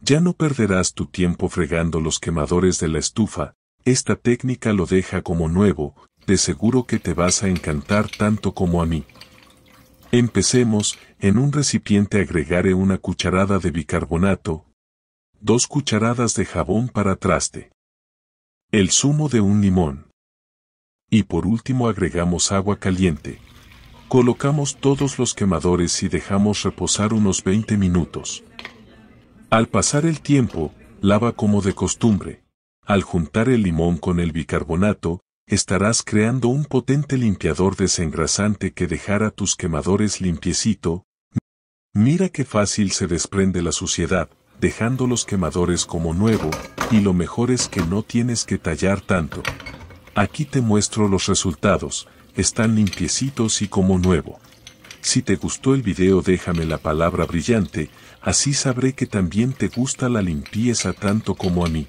Ya no perderás tu tiempo fregando los quemadores de la estufa, esta técnica lo deja como nuevo, de seguro que te vas a encantar tanto como a mí. Empecemos, en un recipiente agregaré una cucharada de bicarbonato, dos cucharadas de jabón para traste, el zumo de un limón. Y por último agregamos agua caliente. Colocamos todos los quemadores y dejamos reposar unos 20 minutos. Al pasar el tiempo, lava como de costumbre. Al juntar el limón con el bicarbonato, estarás creando un potente limpiador desengrasante que dejará tus quemadores limpiecito. Mira qué fácil se desprende la suciedad, dejando los quemadores como nuevo, y lo mejor es que no tienes que tallar tanto. Aquí te muestro los resultados, están limpiecitos y como nuevo. Si te gustó el video déjame la palabra brillante, así sabré que también te gusta la limpieza tanto como a mí.